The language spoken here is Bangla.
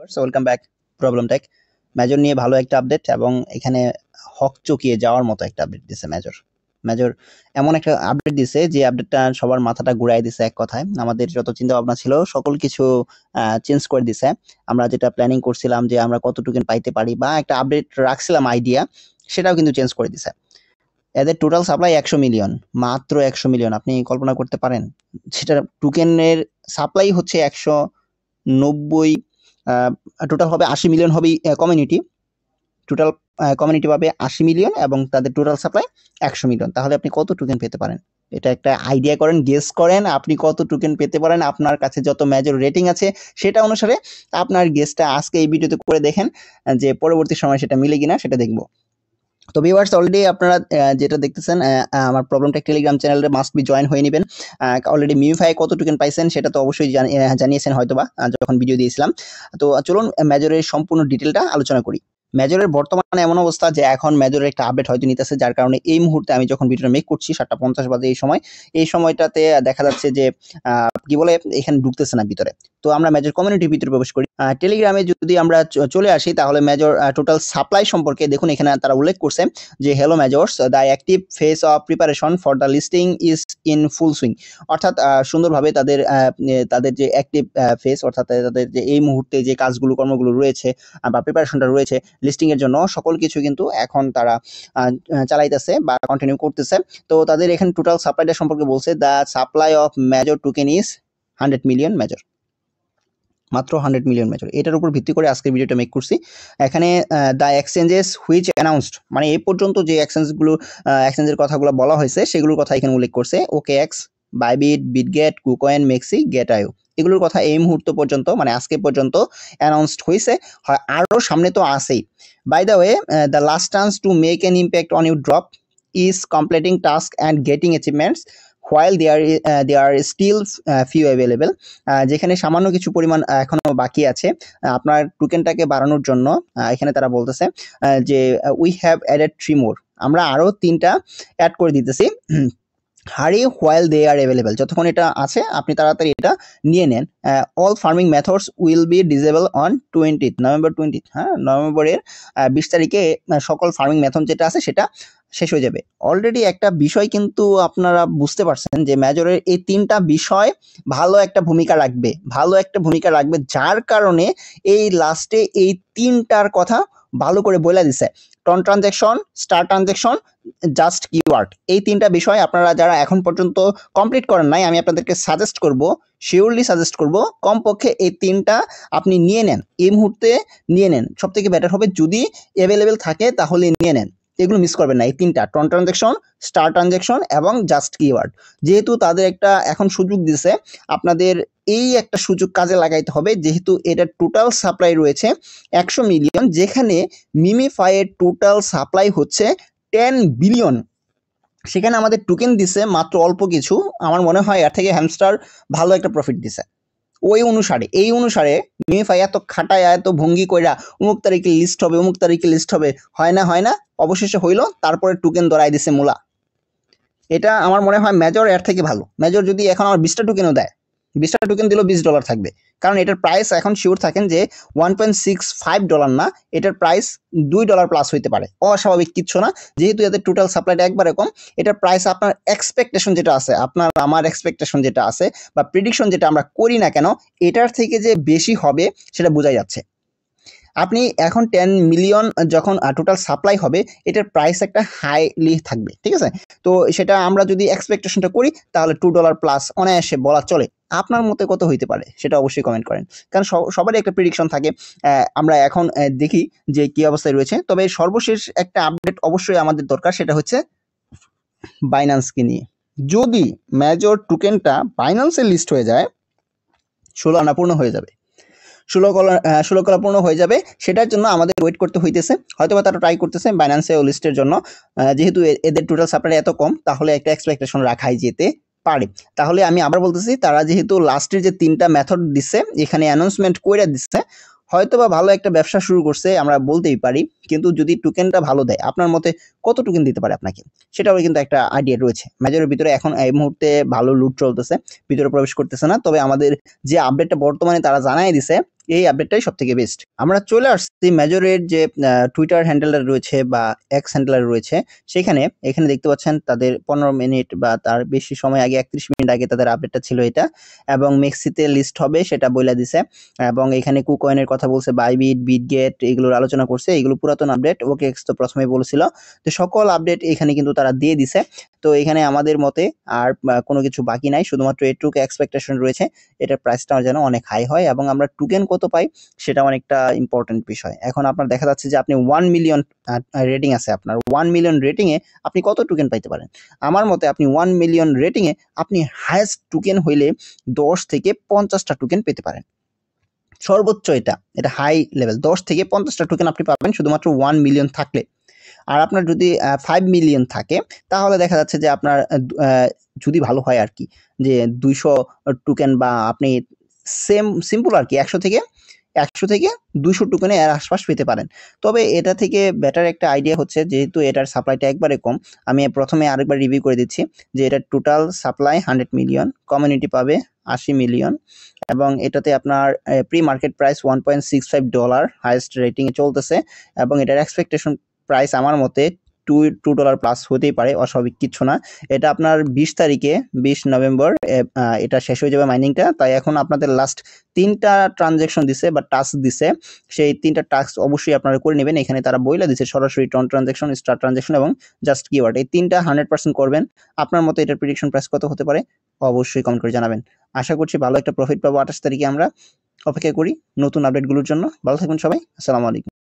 welcome back problem take major নিয়ে ভালো একটা আপডেট এবং এখানে হক চকিয়ে যাওয়ার মতো একটা আপডেট দিছে মেজর মেজর এমন একটা আপডেট দিছে যে আপডেটটা সবার মাথাটা ঘুরাই দিছে এক কথায় আমাদের যত চিন্তা ভাবনা ছিল সকল কিছু চেঞ্জ করে দিছে আমরা যেটা প্ল্যানিং করছিলাম যে আমরা কতটুকু পাইতে পারি বা একটা আপডেট রাখছিলাম আইডিয়া সেটাও কিন্তু চেঞ্জ করে দিছে এদের টোটাল সাপ্লাই একশো মিলিয়ন মাত্র একশো মিলিয়ন আপনি কল্পনা করতে পারেন সেটা টোকেনের সাপ্লাই হচ্ছে একশো নব্বই টোটাল হবে আশি মিলিয়ন হবে কমিউনিটি টোটাল কমিউনিটি পাবে আশি মিলিয়ন এবং তাদের টোটাল সাপ্লাই একশো মিলিয়ন তাহলে আপনি কত টোকেন পেতে পারেন এটা একটা আইডিয়া করেন গেস করেন আপনি কত টোকেন পেতে পারেন আপনার কাছে যত মেজর রেটিং আছে সেটা অনুসারে আপনার গেসটা আজকে এই ভিডিওতে করে দেখেন যে পরবর্তী সময় সেটা মিলে কিনা সেটা দেখবো তো ভিউয়ার্স অলরেডি আপনারা যেটা দেখতেছেন আমার প্রবলেমটা টেলিগ্রাম চ্যানেলে মাস্ট বি জয়েন হয়ে নেবেন অলরেডি মিউফাই কত টোকেন পাইছেন সেটা তো অবশ্যই জানিয়েছেন হয়তোবা যখন ভিডিও দিয়েছিলাম তো চলুন মেজরের সম্পূর্ণ ডিটেলটা আলোচনা করি মেজরের বর্তমানে এমন অবস্থা যে এখন মেজরের একটা আপডেট হয়তো নিতেছে যার কারণে এই মুহূর্তে আমি যখন ভিডিওটা মেক করছি সাতটা পঞ্চাশ বাজে এই সময় এই সময়টাতে দেখা যাচ্ছে যে কি বলে এখানে ঢুকতেছে না ভিতরে তো আমরা মেজর কমিউনিটির ভিতরে প্রবেশ করি টেলিগ্রামে যদি আমরা চলে আসি তাহলে মেজর টোটাল সাপ্লাই সম্পর্কে দেখুন এখানে তারা উল্লেখ করছে যে hello majors the active phase of preparation for the listing is in full swing অর্থাৎ সুন্দরভাবে তাদের তাদের যে অ্যাক্টিভ ফেস অর্থাৎ তাদের যে এই মুহূর্তে যে কাজগুলো কর্মগুলো রয়েছে বা প্রিপারেশনটা রয়েছে লিস্টিংয়ের জন্য সকল কিছু কিন্তু এখন তারা চালাইতেছে বা কন্টিনিউ করতেছে তো তাদের এখানে টোটাল সাপ্লাইটা সম্পর্কে বলছে the supply of major token is hundred million major মাত্র হান্ড্রেড মিলিয়ন মেজর এটার উপর ভিত্তি করে আজকের ভিডিওটা মেক করছি এখানে দ্য এক্সচেঞ্জেস হুইচ অ্যানাউন্সড মানে এই পর্যন্ত যে এক্সচেঞ্জগুলো এক্সচেঞ্জের কথাগুলো বলা হয়েছে সেগুলোর কথা এখানে উল্লেখ করছে OKX Bybit Bitget KuCoin MEXC আয়ো এগুলোর কথা এই মুহূর্ত পর্যন্ত মানে আজকে পর্যন্ত অ্যানাউন্সড হয়েছে হয় আরও সামনে তো আসেই by the way the last chance to make an impact on you drop is completing task and getting achievements while they are they are still few available যেখানে সামান্য কিছু পরিমাণ এখনও বাকি আছে আপনার টুকেনটাকে বাড়ানোর জন্য এখানে তারা বলতেছে যে we have added three more আমরা আরও তিনটা অ্যাড করে দিতেছি হারি হোয়াইল দে আর অ্যাভেলেবেল যতক্ষণ এটা আছে আপনি তাড়াতাড়ি এটা নিয়ে নেন all farming methods will be disable on twentieth November twenty হ্যাঁ নভেম্বরের বিশ তারিখে সকল ফার্মিং মেথড যেটা আছে সেটা শেষ হয়ে যাবে অলরেডি একটা বিষয় কিন্তু আপনারা বুঝতে পারছেন যে মেজরের এই তিনটা বিষয় ভালো একটা ভূমিকা রাখবে ভালো একটা ভূমিকা রাখবে যার কারণে এই লাস্টে এই তিনটার কথা ভালো করে বলে দিছে TON transaction star transaction just keyword এই তিনটা বিষয় আপনারা যারা এখন পর্যন্ত কমপ্লিট করেন নাই আমি আপনাদেরকে সাজেস্ট করব শিওরলি সাজেস্ট করব কমপক্ষে এই তিনটা আপনি নিয়ে নেন এই মুহূর্তে নিয়ে নেন সবথেকে বেটার হবে যদি অ্যাভেলেবেল থাকে তাহলে নিয়ে নেন এগুলো মিস করবেন না এই তিনটা টন ট্রানজ্যাকশন স্টার ট্রানজ্যাকশন এবং জাস্ট কিওয়ার্ড যেহেতু তাদের একটা এখন সুযোগ দিছে আপনাদের এই একটা সুযোগ কাজে লাগাইতে হবে যেহেতু এটা টোটাল সাপ্লাই রয়েছে একশো মিলিয়ন যেখানে মিমিফাইয়ের টোটাল সাপ্লাই হচ্ছে টেন বিলিয়ন সেখানে আমাদের টোকেন দিছে মাত্র অল্প কিছু আমার মনে হয় এর থেকে হ্যামস্টার ভালো একটা প্রফিট দিছে ওই অনুসারে এই অনুসারে মিমিফাই এত খাটায় এত ভঙ্গি কইরা অমুক তারিখে লিস্ট হবে অমুক তারিখে লিস্ট হবে হয় না হয় না অবশেষে হইল তারপরে টুকেন ধরাই দিছে মূলা এটা আমার মনে হয় মেজর এর থেকে ভালো মেজর যদি এখন আমার বিশটা টুকেনও দেয় বিশটা টোকেন দিলেও বিশ ডলার থাকবে কারণ এটার প্রাইস এখন শিওর থাকেন যে one point six five dollar না এটার প্রাইস দুই ডলার প্লাস হইতে পারে অস্বাভাবিক কিচ্ছু না যেহেতু এদের টোটাল সাপ্লাইটা একবারে কম এটার প্রাইস আপনার এক্সপেকটেশন যেটা আছে আপনার আমার এক্সপেকটেশন যেটা আছে বা প্রিডিকশন যেটা আমরা করি না কেন এটার থেকে যে বেশি হবে সেটা বোঝা যাচ্ছে আপনি এখন টেন মিলিয়ন যখন টোটাল সাপ্লাই হবে এটার প্রাইস একটা হাইলি থাকবে ঠিক আছে তো সেটা আমরা যদি এক্সপেকটেশনটা করি তাহলে টু ডলার প্লাস অনায়াসে বলা চলে আপনার মতে কত হইতে পারে সেটা অবশ্যই কমেন্ট করেন কারণ সবারই একটা প্রিডিকশন থাকে আমরা এখন দেখি যে কী অবস্থায় রয়েছে তবে সর্বশেষ একটা আপডেট অবশ্যই আমাদের দরকার সেটা হচ্ছে বাইন্যান্সকে নিয়ে যদি মেজর টুকেনটা বাইন্যান্সে লিস্ট হয়ে যায় ষোলো আনাপূর্ণ হয়ে যাবে ষোলোকলা ষোলোকলাপূর্ণ হয়ে যাবে সেটার জন্য আমাদের ওয়েট করতে হইতেছে হয়তো বা তারা ট্রাই করতেছে বাইন্যান্সে লিস্টের জন্য যেহেতু এদের টোটাল সাপ্লাই এত কম তাহলে একটা এক্সপেকটেশন রাখাই যেতে পারে তাহলে আমি আবার বলতেছি তারা যেহেতু লাস্টের যে তিনটা মেথড দিচ্ছে এখানে অ্যানাউন্সমেন্ট কইরা দিচ্ছে হয়তো বা ভালো একটা ব্যবসা শুরু করছে আমরা বলতেই পারি কিন্তু যদি টোকেনটা ভালো দেয় আপনার মতে কত টোকেন দিতে পারে আপনাকে সেটাও কিন্তু একটা আইডিয়া রয়েছে মেজরের ভিতরে এখন এই মুহূর্তে ভালো লুট চলতেছে ভিতরে প্রবেশ করতেছে না তবে আমাদের যে আপডেটটা বর্তমানে তারা জানাই দিছে এই আপডেটটাই সব থেকে বেস্ট আমরা চলে আসছি মেজরের যে টুইটার হ্যান্ডেলার রয়েছে বা এক্স হ্যান্ডেলার রয়েছে সেখানে এখানে দেখতে পাচ্ছেন তাদের পনেরো মিনিট বা তার বেশি সময় আগে একত্রিশ মিনিট আগে তাদের আপডেটটা ছিল এটা এবং মেক্সিতে লিস্ট হবে সেটা বইলা দিছে এবং এখানে কুকয়েনের কথা বলছে বাইবিট বিটগেট এগুলোর আলোচনা করছে এগুলো পুরাতন আপডেট ওকে এক্স তো প্রথমে বলেছিল তো সকল আপডেট এখানে কিন্তু তারা দিয়ে দিছে তো এখানে আমাদের মতে আর কোনো কিছু বাকি নাই শুধুমাত্র এটুকু এক্সপেকটেশন রয়েছে এটার প্রাইসটা যেন অনেক হাই হয় এবং আমরা টুকেন কত পাই সেটা অনেকটা ইম্পর্টেন্ট বিষয় এখন আপনার দেখা যাচ্ছে যে আপনি ওয়ান মিলিয়ন রেটিং আছে আপনার ওয়ান মিলিয়ন রেটিংয়ে আপনি কত টুকেন পাইতে পারেন আমার মতে আপনি ওয়ান মিলিয়ন রেটিংয়ে আপনি হায়েস্ট টুকেন হইলে দশ থেকে পঞ্চাশটা টুকেন পেতে পারেন সর্বোচ্চ এটা এটা হাই লেভেল দশ থেকে পঞ্চাশটা টোকেন আপনি পাবেন শুধুমাত্র ওয়ান মিলিয়ন থাকলে আর আপনার যদি ফাইভ মিলিয়ন থাকে তাহলে দেখা যাচ্ছে যে আপনার যদি ভালো হয় আর কি যে দুইশো টোকেন বা আপনি সেম সিম্পল আর কি একশো থেকে একশো থেকে দুশো টোকেনে এর আশপাশ পেতে পারেন তবে এটা থেকে বেটার একটা আইডিয়া হচ্ছে যেহেতু এটার সাপ্লাইটা একবারে কম আমি প্রথমে আরেকবার রিভিউ করে দিচ্ছি যে এটার total supply hundred million community পাবে আশি মিলিয়ন এবং এটাতে আপনার pre market price one point six five dollar highest রেটিংয়ে চলতেছে এবং এটার এক্সপেকটেশন প্রাইস আমার মতে টু টু ডলার প্লাস হতেই পারে অস্বাভাবিক কিছু না এটা আপনার বিশ তারিখে বিশ নভেম্বর এটা শেষ হয়ে যাবে মাইনিংটা তাই এখন আপনাদের লাস্ট তিনটা ট্রানজ্যাকশন দিছে বা টাস্ক দিছে সেই তিনটা টাস্ক অবশ্যই আপনারা করে নেবেন এখানে তারা বইলা দিছে সরাসরি টন ট্রানজ্যাকশন স্টার ট্রানজ্যাকশন এবং জাস্ট কিওয়ার্ড এই তিনটা হান্ড্রেড পার্সেন্ট করবেন আপনার মতো এটার প্রিডিকশন প্রাইস কত হতে পারে অবশ্যই কমেন্ট করে জানাবেন আশা করছি ভালো একটা প্রফিট পাবো আঠাশ তারিখে আমরা অপেক্ষা করি নতুন আপডেটগুলোর জন্য ভালো থাকবেন সবাই আসসালামু আলাইকুম